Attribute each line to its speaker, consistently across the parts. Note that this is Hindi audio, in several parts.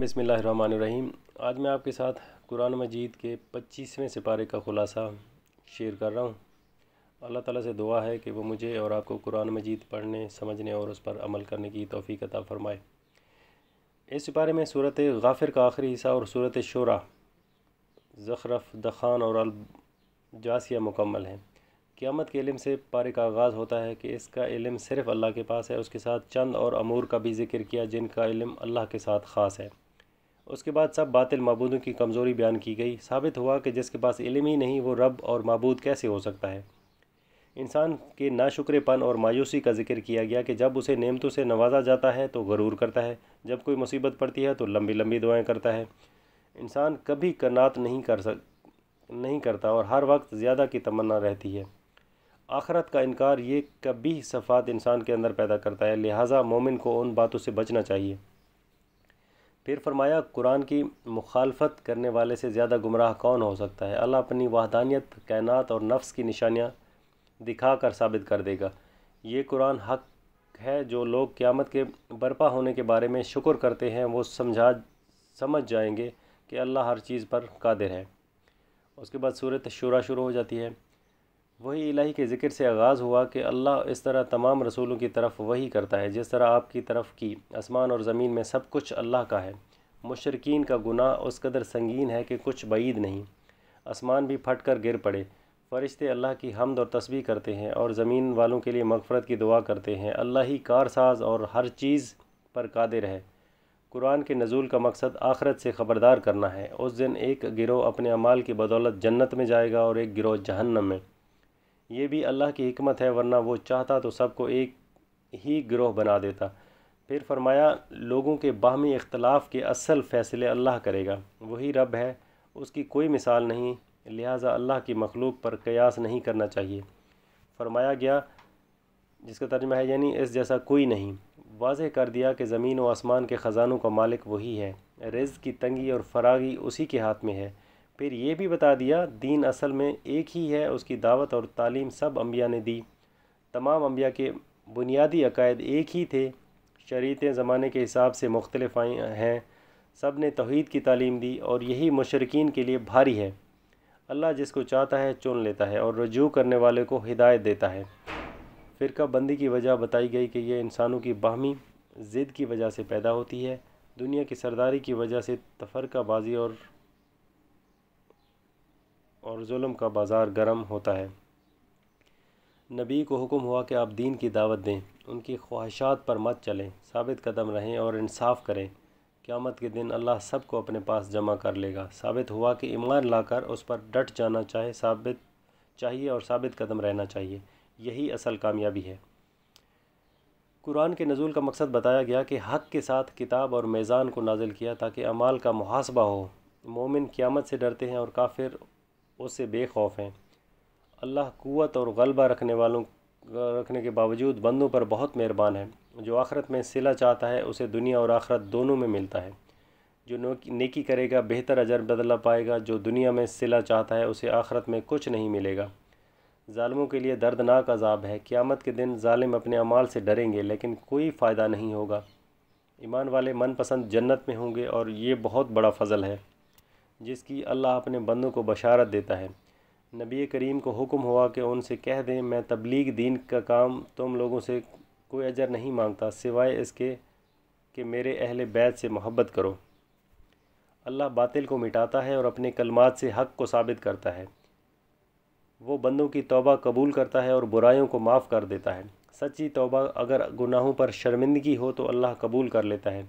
Speaker 1: बसमीम आज मैं आपके साथ कुरान मजीद के पच्चीसवें सिपारे का ख़ुलासा शेयर कर रहा हूँ अल्लाह ताला से दुआ है कि वो मुझे और आपको कुरान मजीद पढ़ने समझने और उस पर अमल करने की तोफ़ी अता फ़रमाए इस सिपारे में सूरत गाफिर का आखिरी हिस्सा और सूरत शुरा ज़खरफ दखान और अलजासिया मुकम्मल हैं क़्यामत के इलम से पारे का आगाज़ होता है कि इसका इलम सिर्फ़ अल्लाह के पास है उसके साथ चंद और अमूर का भी जिक्र किया जिनका इलम अल्लाह के साथ ख़ास है उसके बाद सब बातिल मबूदों की कमज़ोरी बयान की गई साबित हुआ कि जिसके पास इलम ही नहीं वो रब और मबूद कैसे हो सकता है इंसान के नाशुक्रपन और मायूसी का जिक्र किया गया कि जब उसे नेमतों से नवाजा जाता है तो गरूर करता है जब कोई मुसीबत पड़ती है तो लंबी लंबी दुआएं करता है इंसान कभी कनात नहीं कर सक नहीं करता और हर वक्त ज़्यादा की तमन्ना रहती है आखरत का इनकार ये कभी सफ़ात इंसान के अंदर पैदा करता है लिहाजा मोमिन को उन बातों से बचना चाहिए फिर फरमाया कुरान की मुखालफत करने वाले से ज़्यादा गुमराह कौन हो सकता है अल्लाह अपनी वाहदानियत कायनात और नफ्स की निशानियाँ दिखा कर साबित कर देगा ये कुरान हक है जो लोग क़्यामत के बर्पा होने के बारे में शुक्र करते हैं वो समझा समझ जाएंगे कि अल्लाह हर चीज़ पर कादिर है उसके बाद सूरत शुरा शुरू हो जाती है वही इलाही के ज़िक्र से आगाज़ हुआ कि अल्लाह इस तरह तमाम रसूलों की तरफ वही करता है जिस तरह आपकी तरफ की आसमान और ज़मीन में सब कुछ अल्लाह का है मुशरकिन का गुनाह उस कदर संगीन है कि कुछ बईद नहीं आसमान भी फट कर गिर पड़े फ़रिश्ते अल्लाह की हमद और तस्वीर करते हैं और ज़मीन वालों के लिए मगफरत की दुआ करते हैं अल्लाह ही कारसाज और हर चीज़ पर कादिर है कुरान के नजूल का मकसद आखरत से ख़बरदार करना है उस दिन एक गिरोह अपने अमाल की बदौलत जन्नत में जाएगा और एक गिरोह जहन्नम में ये भी अल्लाह की हमत है वरना वो चाहता तो सबको एक ही ग्रोह बना देता फिर फरमाया लोगों के बाहमी इख्तलाफ के असल फ़ैसले अल्लाह करेगा वही रब है उसकी कोई मिसाल नहीं लिहाजा अल्लाह की मखलूक पर कयास नहीं करना चाहिए फरमाया गया जिसका तर्जमा है यानी इस जैसा कोई नहीं वाज कर दिया कि ज़मीन व आसमान के ख़जानों का मालिक वही है रिज़ की तंगी और फरागी उसी के हाथ में है फिर ये भी बता दिया दीन असल में एक ही है उसकी दावत और तालीम सब अम्बिया ने दी तमाम अम्बिया के बुनियादी अकायद एक ही थे शरीतें ज़माने के हिसाब से मुख्तलफ आई हैं सब ने तोहद की तालीम दी और यही मशरकिन के लिए भारी है अल्लाह जिसको चाहता है चुन लेता है और रजू करने वाले को हिदायत देता है फ़िरका बंदी की वजह बताई गई कि यह इंसानों की बाहमी ज़िद की वजह से पैदा होती है दुनिया की सरदारी की वजह से तफरकाबाजी और और जुल्म का बाज़ार गर्म होता है नबी को हुक्म हुआ कि आप दीन की दावत दें उनकी ख्वाहिशात पर मत चलें साबित कदम रहें और इंसाफ करें क़्यामत के दिन अल्लाह सब को अपने पास जमा कर लेगा साबित हुआ कि ईमान लाकर उस पर डट जाना चाहे साबित चाहिए और साबित कदम रहना चाहिए यही असल कामयाबी है कुरान के नज़ुल का मकसद बताया गया कि हक़ के साथ किताब और मेज़ान को नाजिल किया ताकि अमाल का मुहासबा हो मोमिन क़्यामत से डरते हैं और काफिर उससे बेखौफ हैं अल्लाह क़वत और गलबा रखने वालों रखने के बावजूद बंदों पर बहुत मेहरबान है जो आखरत में सिला चाहता है उसे दुनिया और आखरत दोनों में मिलता है जो नेकी करेगा बेहतर अजर बदला पाएगा जो दुनिया में सिला चाहता है उसे आखरत में कुछ नहीं मिलेगा ालमों के लिए दर्दनाक अजाब है क़्यामत के दिन ालिम अपने अमाल से डरेंगे लेकिन कोई फ़ायदा नहीं होगा ईमान वाले मनपसंद जन्नत में होंगे और ये बहुत बड़ा फजल है जिसकी अल्लाह अपने बंदों को बशारत देता है नबी करीम को हुक्म हुआ कि उनसे कह दें मैं तबलीग दीन का काम तुम लोगों से कोई अजर नहीं मांगता सिवाय इसके कि मेरे अहल बैत से मोहब्बत करो अल्लाह बातिल को मिटाता है और अपने कलमात से हक़ को साबित करता है वो बंदों की तौबा कबूल करता है और बुराइयों को माफ़ कर देता है सच्ची तौबा अगर गुनाहों पर शर्मिंदगी हो तो अल्लाह कबूल कर लेता है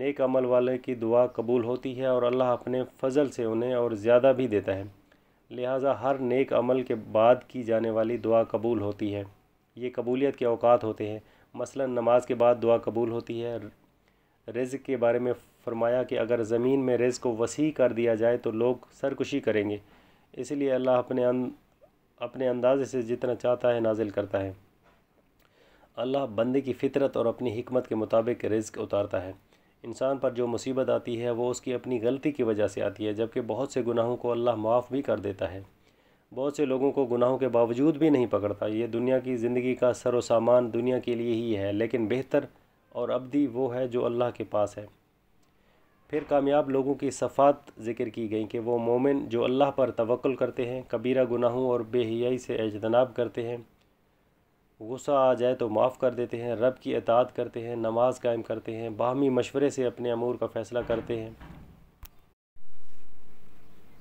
Speaker 1: नेक अमल वाले की दुआ कबूल होती है और अल्लाह अपने फजल से उन्हें और ज़्यादा भी देता है लिहाजा हर नेक अमल के बाद की जाने वाली दुआ कबूल होती है ये कबूलियत के अवकात होते हैं मसलन नमाज के बाद दुआ कबूल होती है रिज़ के बारे में फरमाया कि अगर ज़मीन में रिज़ को वसी कर दिया जाए तो लोग सरकुशी करेंगे इसलिए अल्लाह अपने अन, अं-, अपने अंदाजे से जितना चाहता है नाजिल करता है अल्लाह बंदे की फ़ितरत और अपनी हमत के मुताबिक रिज़ उतारता है इंसान पर जो मुसीबत आती है वो उसकी अपनी गलती की वजह से आती है जबकि बहुत से गुनाहों को अल्लाह माफ़ भी कर देता है बहुत से लोगों को गुनाहों के बावजूद भी नहीं पकड़ता ये दुनिया की ज़िंदगी का सर व सामान दुनिया के लिए ही है लेकिन बेहतर और अबदी वो है जो अल्लाह के पास है फिर कामयाब लोगों की सफ़ात ज़िक्र की गई कि वो मोमिन जो अल्लाह पर तवक्ल करते हैं कबीरा गुनाहों और बेहयाई से एजतनाब करते हैं गुस्सा आ जाए तो माफ़ कर देते हैं रब की अतात करते हैं नमाज कायम करते हैं बाहमी मशवरे से अपने अमूर का फ़ैसला करते हैं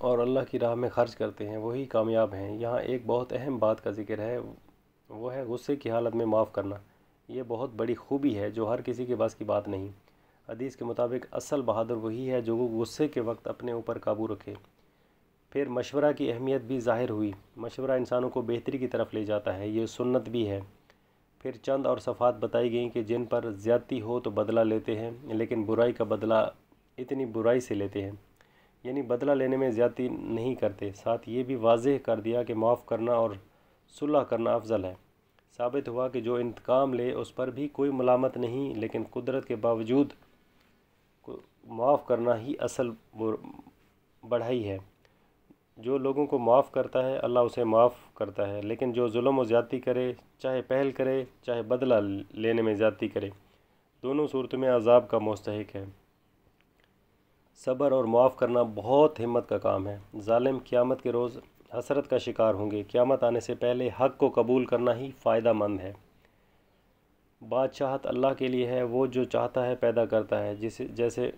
Speaker 1: और अल्लाह की राह में ख़र्च करते हैं वही कामयाब हैं यहाँ एक बहुत अहम बात का जिक्र है वो है गुस्से की हालत में माफ़ करना ये बहुत बड़ी खूबी है जो हर किसी के पास की बात नहीं हदीस के मुताबिक असल बहादुर वही है जो गुस्से के वक्त अपने ऊपर काबू रखे फिर मशवरा की अहमियत भी ज़ाहिर हुई मशवरा इंसानों को बेहतरी की तरफ ले जाता है ये सुन्नत भी है फिर चंद और सफ़ात बताई गई कि जिन पर ज़्यादती हो तो बदला लेते हैं लेकिन बुराई का बदला इतनी बुराई से लेते हैं यानी बदला लेने में ज़्यादती नहीं करते साथ ये भी वाज कर दिया कि माफ़ करना और सुलह करना अफजल है साबित हुआ कि जो इंतकाम ले उस पर भी कोई मलामत नहीं लेकिन कुदरत के बावजूद माफ़ करना ही असल बढ़ाई है जो लोगों को माफ़ करता है अल्लाह उसे माफ़ करता है लेकिन जो जुल्म व ज़्यादती करे चाहे पहल करे चाहे बदला लेने में ज़्यादती करे दोनों सूरत में अजाब का मस्तक है सब्र और माफ़ करना बहुत हिम्मत का काम है ालम क़्यामत के रोज़ हसरत का शिकार होंगे क़्यामत आने से पहले हक़ को कबूल करना ही फ़ायदा मंद है बादशाहत अल्लाह के लिए है वो जो चाहता है पैदा करता है जिसे जैसे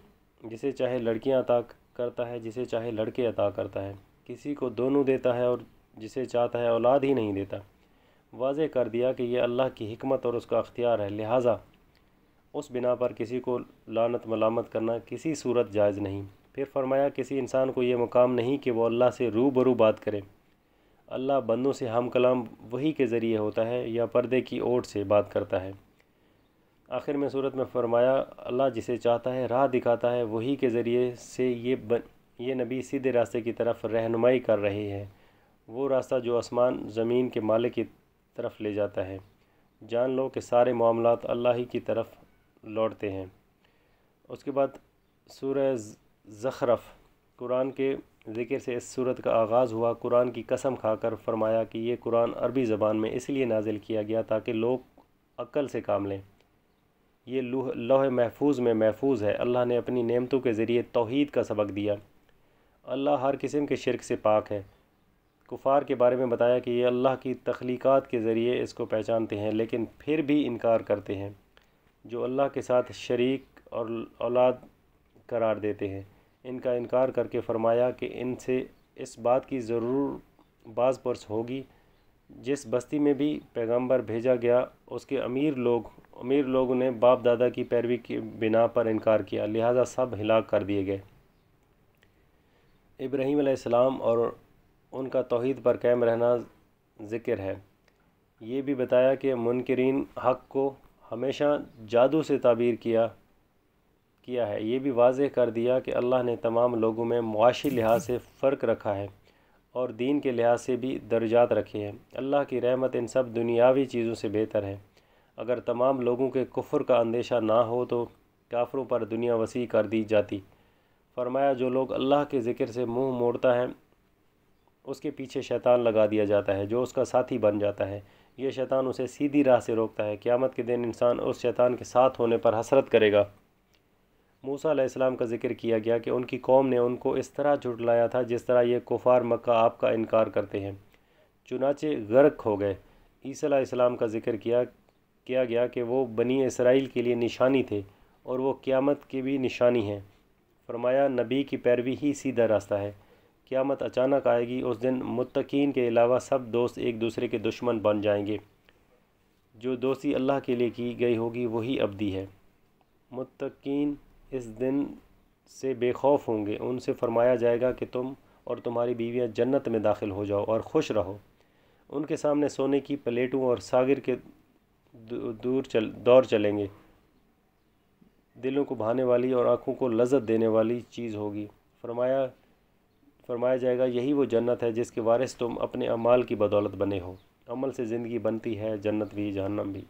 Speaker 1: जिसे चाहे लड़कियां अता करता है जिसे चाहे लड़के अता करता है किसी को दोनों देता है और जिसे चाहता है औलाद ही नहीं देता वाज कर दिया कि यह अल्लाह की हमत और उसका अख्तियार है लिहाजा उस बिना पर किसी को लानत मलामत करना किसी सूरत जायज़ नहीं फिर फरमाया किसी इंसान को ये मुकाम नहीं कि वो अल्लाह से रू बरू बात करे अल्लाह बंदों से हम कलाम वही के ज़रिए होता है या पर्दे की ओट से बात करता है आखिर में सूरत में फरमाया अल्लाह जिसे चाहता है राह दिखाता है वही के ज़रिए से ये बन ये नबी सीधे रास्ते की तरफ रहनुमाई कर रहे हैं वो रास्ता जो आसमान ज़मीन के मालिक की तरफ ले जाता है जान लो कि सारे मामला अल्लाह ही की तरफ लौटते हैं उसके बाद सूर्य ज़खरफ कुरान के ज़िक्र से इस सूरत का आगाज़ हुआ कुरान की कसम खाकर फरमाया कि ये कुरान अरबी ज़बान में इसलिए नाजिल किया गया ताकि लोग अक्ल से काम लें ये लोह महफूज में महफूज है अल्लाह ने अपनी नेमतों के ज़रिए तोहद का सबक दिया अल्लाह हर किस्म के शिरक से पाक है कुफार के बारे में बताया कि ये अल्लाह की तख्लीक़ात के ज़रिए इसको पहचानते हैं लेकिन फिर भी इनकार करते हैं जो अल्लाह के साथ शरीक और औलाद करार देते हैं इनका इनकार करके फरमाया कि इनसे इस बात की ज़रूर बाज पर्स होगी जिस बस्ती में भी पैगंबर भेजा गया उसके अमीर लोग अमीर लोगों ने बाप दादा की पैरवी के बिना पर इनकार किया लिहाजा सब हिलाक कर दिए गए इब्राहिम आसमाम और उनका तोहद पर कायम रहना ज़िक्र है ये भी बताया कि मुनकरीन हक़ को हमेशा जादू से ताबीर किया किया है ये भी वाज कर दिया कि अल्लाह ने तमाम लोगों में मुआशी लिहाज से फ़र्क रखा है और दीन के लिहाज से भी दर्जात रखे हैं अल्लाह की रहमत इन सब दुनियावी चीज़ों से बेहतर है अगर तमाम लोगों के कुफ्र का अंदेशा ना हो तो काफरों पर दुनिया वसी कर दी जाती फरमाया जो लोग अल्लाह के ज़िक्र से मुंह मोड़ता है उसके पीछे शैतान लगा दिया जाता है जो उसका साथी बन जाता है ये शैतान उसे सीधी राह से रोकता है क़्यामत के दिन इंसान उस शैतान के साथ होने पर हसरत करेगा मूसा अलैहिस्सलाम का जिक्र किया गया कि उनकी कौम ने उनको इस तरह झुटलाया था जिस तरह ये कुफार मक्का आपका इनकार करते हैं चुनाचे गर्क हो गए ईसा अलैहिस्सलाम का जिक्र किया किया गया कि वो बनी इसराइल के लिए निशानी थे और वो क़्यामत की भी निशानी हैं फरमाया नबी की पैरवी ही सीधा रास्ता है क़्यामत अचानक आएगी उस दिन मुतकीन के अलावा सब दोस्त एक दूसरे के दुश्मन बन जाएंगे जो दोस्ती अल्लाह के लिए की गई होगी वही अबदी है मुतकीन इस दिन से बेखौफ होंगे उनसे फरमाया जाएगा कि तुम और तुम्हारी बीवियां जन्नत में दाखिल हो जाओ और खुश रहो उनके सामने सोने की प्लेटों और सागर के दूर चल दौर चलेंगे दिलों को भाने वाली और आँखों को लजत देने वाली चीज़ होगी फरमाया फरमाया जाएगा यही वो जन्नत है जिसके वारिस तुम अपने अमाल की बदौलत बने हो अमल से ज़िंदगी बनती है जन्नत भी जहन्नम भी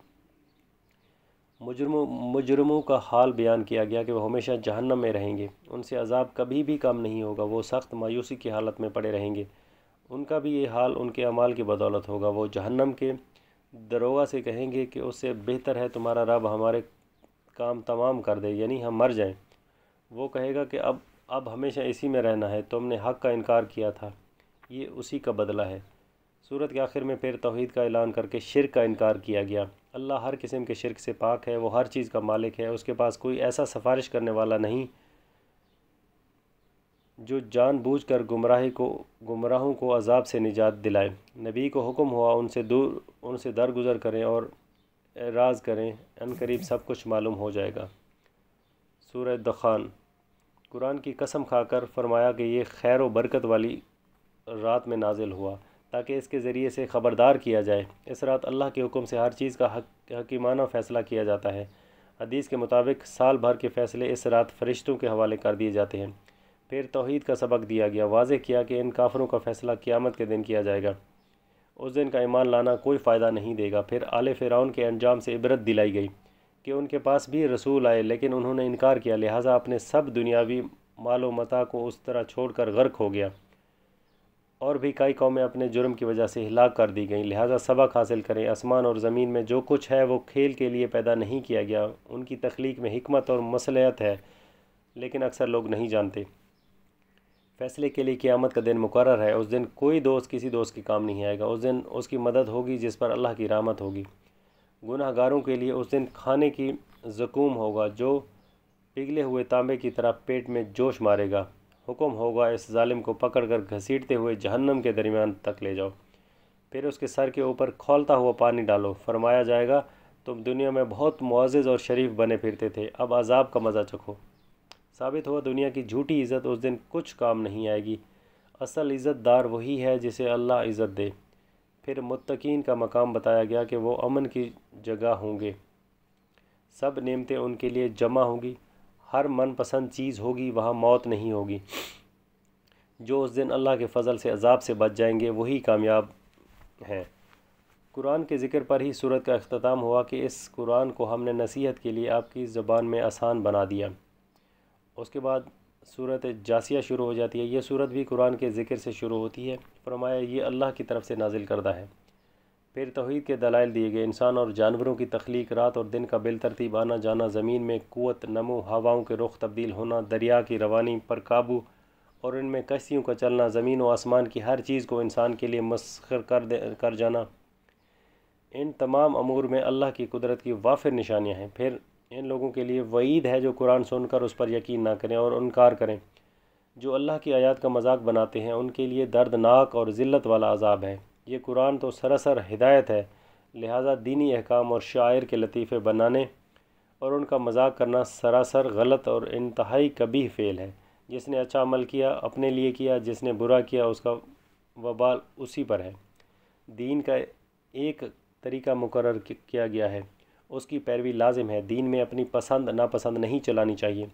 Speaker 1: मुजरमों मुजरमों का हाल बयान किया गया कि वह हमेशा जहन्नम में रहेंगे उनसे अजाब कभी भी कम नहीं होगा वो सख्त मायूसी की हालत में पड़े रहेंगे उनका भी ये हाल उनके अमाल की बदौलत होगा वो जहन्नम के दरोगा से कहेंगे कि उससे बेहतर है तुम्हारा रब हमारे काम तमाम कर दे यानी हम मर जाएं वो कहेगा कि अब अब हमेशा इसी में रहना है तुमने हक़ का इनकार किया था ये उसी का बदला है सूरत के आखिर में फिर तोहद का ऐलान करके शिर का इनकार किया गया अल्लाह हर किस्म के शिरक से पाक है वो हर चीज़ का मालिक है उसके पास कोई ऐसा सफ़ारिश करने वाला नहीं जो जान बूझ कर गुमराही को गुमराहों को अजाब से निजात दिलाए नबी को हुक्म हुआ उनसे दूर उनसे दरगुजर करें और एराज करें अन करीब सब कुछ मालूम हो जाएगा सूर दखान कुरान की कसम खाकर फरमाया कि ये खैर व बरकत वाली रात में नाजिल हुआ ताकि इसके ज़रिए से ख़बरदार किया जाए इस रात अल्लाह के हुक्म से हर चीज़ का हक हकीमाना फ़ैसला किया जाता है हदीस के मुताबिक साल भर के फ़ैसले इस रात फरिश्तों के हवाले कर दिए जाते हैं फिर तोहद का सबक दिया गया वाज किया कि इन काफरों का फ़ैसला क़्यामत के दिन किया जाएगा उस दिन का ईमान लाना कोई फ़ायदा नहीं देगा फिर आल फ़िरौन के अंजाम से इबरत दिलाई गई कि उनके पास भी रसूल आए लेकिन उन्होंने इनकार किया लिहाजा अपने सब दुनियावी मालो मता को उस तरह छोड़कर गर्क हो गया और भी कई कौमें अपने जुर्म की वजह से हिलाक कर दी गईं लिहाजा सबक हासिल करें आसमान और ज़मीन में जो कुछ है वो खेल के लिए पैदा नहीं किया गया उनकी तख्लीक में हमत और मसलियत है लेकिन अक्सर लोग नहीं जानते फैसले के लिए क़्यामत का दिन मुकर है उस दिन कोई दोस्त किसी दोस्त के काम नहीं आएगा उस दिन उसकी मदद होगी जिस पर अल्लाह की रामत होगी गुनाहगारों के लिए उस दिन खाने की जकूम होगा जो पिघले हुए तांबे की तरह पेट में जोश मारेगा हुक्म होगा इस ालिम को पकड़ कर घसीटते हुए जहन्नम के दरमियान तक ले जाओ फिर उसके सर के ऊपर खोलता हुआ पानी डालो फरमाया जाएगा तुम दुनिया में बहुत मुआज़ और शरीफ बने फिरते थे अब अजाब का मज़ा चखो साबित हुआ दुनिया की झूठी इज़्ज़त उस दिन कुछ काम नहीं आएगी असल इज़्ज़तदार वही है जिसे अल्लाह इज़्ज़त दे फिर मुतकीन का मकाम बताया गया कि वो अमन की जगह होंगे सब नियमतें उनके लिए जमा होंगी हर मनपसंद चीज़ होगी वहाँ मौत नहीं होगी जो उस दिन अल्लाह के फ़ज़ल से अजाब से बच जाएंगे वही कामयाब हैं कुरान के ज़िक्र पर ही सूरत का अख्ताम हुआ कि इस कुरान को हमने नसीहत के लिए आपकी ज़बान में आसान बना दिया उसके बाद सूरत जासिया शुरू हो जाती है यह सूरत भी कुरान के ज़िक्र से शुरू होती है फरमाया ये अल्लाह की तरफ से नाजिल करदा है फिर तोहद के दलाइल दिए गए इंसान और जानवरों की तख्लीक रात और दिन का बिलतरतीब आना जाना ज़मीन में क़वत नमो हवाओं के रुख तब्दील होना दरिया की रवानी पर काबू और इनमें कश्तियों का चलना ज़मीन व आसमान की हर चीज़ को इंसान के लिए मस्खर कर दे कर जाना इन तमाम अमूर में अल्लाह की कुदरत की वाफिर निशानियाँ हैं फिर इन लोगों के लिए वईद है जो कुरान सुनकर उस पर यकीन ना करें और इनकार करें जो अल्लाह की आयत का मजाक बनाते हैं उनके लिए दर्दनाक और ज़िल्त वाला अजाब है ये कुरान तो सरासर हिदायत है लिहाजा दीनी अहकाम और शायर के लतीफ़े बनाने और उनका मजाक करना सरासर गलत और इंतहाई कभी फ़ेल है जिसने अच्छा अमल किया अपने लिए किया जिसने बुरा किया उसका वबाल उसी पर है दीन का एक तरीका मुकर किया गया है उसकी पैरवी लाजिम है दीन में अपनी पसंद नापसंद नहीं चलानी चाहिए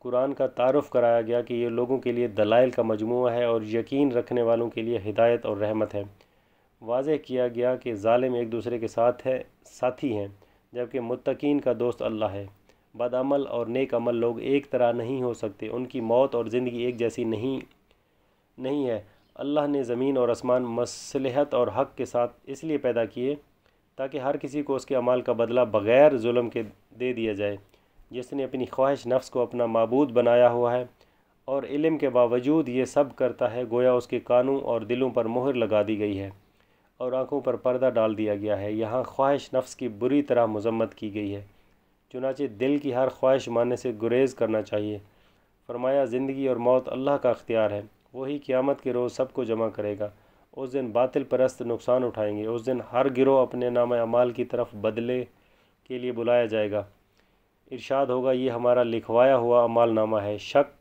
Speaker 1: कुरान का तारफ़ कराया गया कि ये लोगों के लिए दलाइल का मजमू है और यकीन रखने वालों के लिए हिदायत और रहमत है वाजह किया गया कि ालिम एक दूसरे के साथ है साथी हैं जबकि मतकीन का दोस्त अल्लाह है बदअमल और नेक अमल लोग एक तरह नहीं हो सकते उनकी मौत और ज़िंदगी एक जैसी नहीं नहीं है अल्लाह ने ज़मीन और आसमान मसलहत और हक़ के साथ इसलिए पैदा किए ताकि हर किसी को उसके अमाल का बदला बग़ैर जुल्म के दे दिया जाए जिसने अपनी ख्वाहिश नफ्स को अपना मबूद बनाया हुआ है और इलम के बावजूद ये सब करता है गोया उसके कानों और दिलों पर मोहर लगा दी गई है और आँखों पर पर्दा डाल दिया गया है यहाँ ख्वाहिश नफ्स की बुरी तरह मजम्मत की गई है चुनाचे दिल की हर ख्वाहिश मानने से गुरेज करना चाहिए फरमाया ज़िंदगी और मौत अल्लाह का अख्तियार है वही क़्यामत के रोज़ सबको जमा करेगा उस दिन बातिल परस्त नुकसान उठाएंगे उस दिन हर गिरोह अपने नाम अमाल की तरफ बदले के लिए बुलाया जाएगा इरशाद होगा ये हमारा लिखवाया हुआ अमाल नामा है शक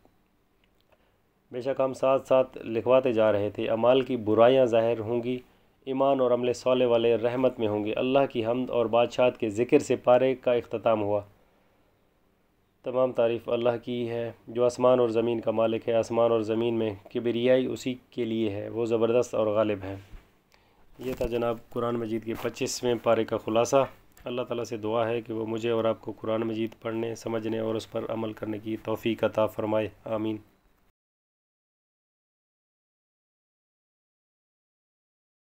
Speaker 1: बेशक हम साथ साथ लिखवाते जा रहे थे अमाल की बुराइयां ज़ाहिर होंगी ईमान और अमले सौले वाले रहमत में होंगे अल्लाह की हमद और बादशाह के ज़िक्र से पारे का अख्ताम हुआ तमाम तारीफ़ अल्लाह की है जो आसमान और ज़मीन का मालिक है आसमान और ज़मीन में किबरियाई उसी के लिए है वो ज़बरदस्त और गालिब है यह था जनाब कुरान मजीद के पच्चीसवें पारे का ख़ुलासा अल्लाह ताला से दुआ है कि वो मुझे और आपको कुरान मजीद पढ़ने समझने और उस पर अमल करने की तोफ़ी अता फ़रमाए आमीन